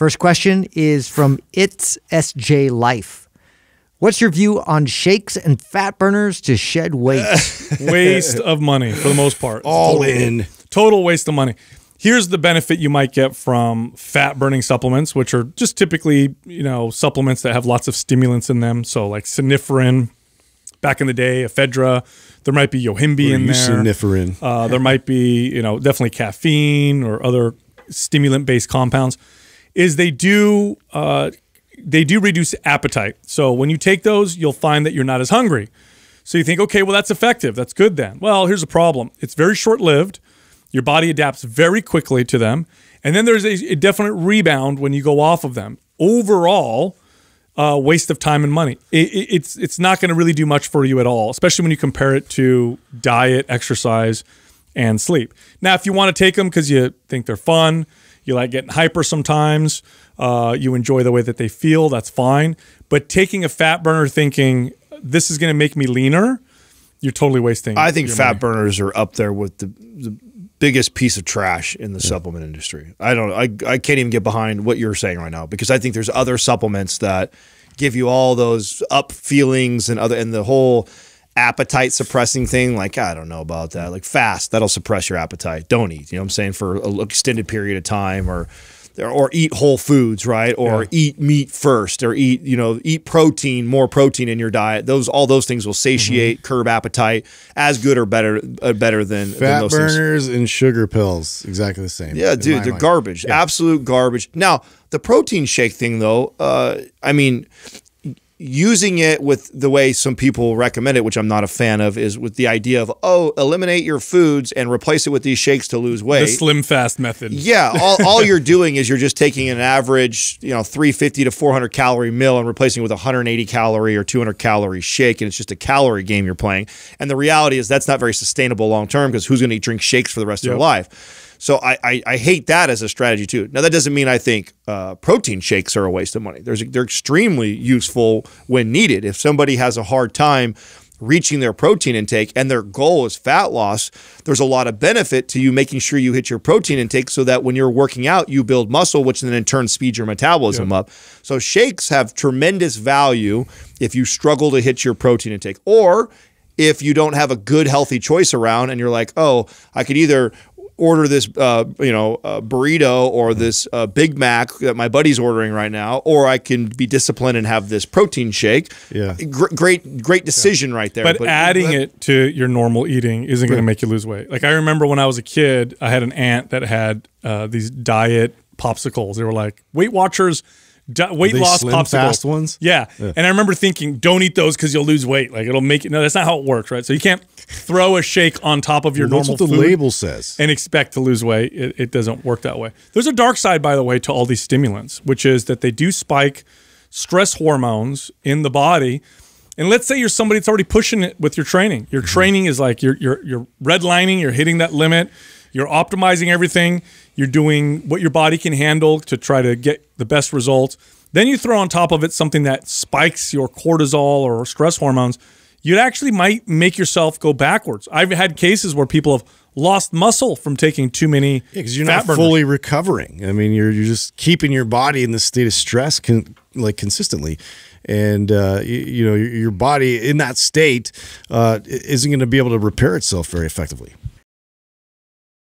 First question is from It's SJ Life. What's your view on shakes and fat burners to shed weight? waste of money for the most part. All total, in. Total waste of money. Here's the benefit you might get from fat burning supplements, which are just typically, you know, supplements that have lots of stimulants in them. So like siniferin, back in the day, ephedra. There might be Yohimbe in there. Siniferin. Uh, there might be, you know, definitely caffeine or other stimulant-based compounds is they do uh, they do reduce appetite. So when you take those, you'll find that you're not as hungry. So you think, okay, well that's effective. That's good then. Well, here's a problem. It's very short lived. Your body adapts very quickly to them, and then there's a, a definite rebound when you go off of them. Overall. Uh, waste of time and money. It, it, it's it's not going to really do much for you at all, especially when you compare it to diet, exercise, and sleep. Now, if you want to take them because you think they're fun, you like getting hyper sometimes. Uh, you enjoy the way that they feel. That's fine. But taking a fat burner thinking, this is going to make me leaner, you're totally wasting. I think fat money. burners are up there with the, the biggest piece of trash in the yeah. supplement industry. I don't I I can't even get behind what you're saying right now because I think there's other supplements that give you all those up feelings and other and the whole appetite suppressing thing, like I don't know about that. Like fast, that'll suppress your appetite. Don't eat. You know what I'm saying for an extended period of time, or or eat whole foods, right? Or yeah. eat meat first, or eat you know eat protein, more protein in your diet. Those all those things will mm-hmm. satiate, mm -hmm. curb appetite, as good or better uh, better than fat than burners things. and sugar pills, exactly the same. Yeah, dude, they're mind. garbage, yeah. absolute garbage. Now the protein shake thing, though, uh, I mean, using it with the way some people recommend it, which I'm not a fan of, is with the idea of oh, eliminate your foods and replace it with these shakes to lose weight. The slim fast method. Yeah, all, all you're doing is you're just taking an average, you know, 350 to 400 calorie meal and replacing it with a 180 calorie or 200 calorie shake, and it's just a calorie game you're playing. And the reality is that's not very sustainable long term because who's going to drink shakes for the rest yep. of their life? So I, I, I, hate that as a strategy too. Now that doesn't mean I think uh, protein shakes are a waste of money. There's, they're extremely useful when needed. If somebody has a hard time reaching their protein intake and their goal is fat loss, there's a lot of benefit to you making sure you hit your protein intake so that when you're working out, you build muscle, which then in turn speeds your metabolism yeah. up. So shakes have tremendous value if you struggle to hit your protein intake or if you don't have a good healthy choice around and you're like, oh, I could either order this, uh, you know, uh, burrito or this uh, Big Mac that my buddy's ordering right now, or I can be disciplined and have this protein shake. Yeah, Gr great, great decision yeah. right there. But, but adding but, it to your normal eating isn't going to make you lose weight. Like I remember when I was a kid, I had an aunt that had uh, these diet popsicles. They were like Weight Watchers weight loss slim, popsicle fast ones. Yeah. yeah. and I remember thinking, don't eat those because you'll lose weight. Like it'll make it. No, that's not how it works, right? So you can't throw a shake on top of your well, normal. That's what the label says. And expect to lose weight. It, it doesn't work that way. There's a dark side, by the way, to all these stimulants, which is that they do spike stress hormones in the body. And let's say you're somebody that's already pushing it with your training. Your mm-hmm. training is like you're you're you're redlining, you're hitting that limit you're optimizing everything. You're doing what your body can handle to try to get the best results. Then you throw on top of it something that spikes your cortisol or stress hormones. You actually might make yourself go backwards. I've had cases where people have lost muscle from taking too many because yeah, you're not burners. fully recovering. I mean, you're you're just keeping your body in this state of stress con like consistently and uh, you, you, know your, your, body in that state uh, isn't going to be able to repair itself very effectively.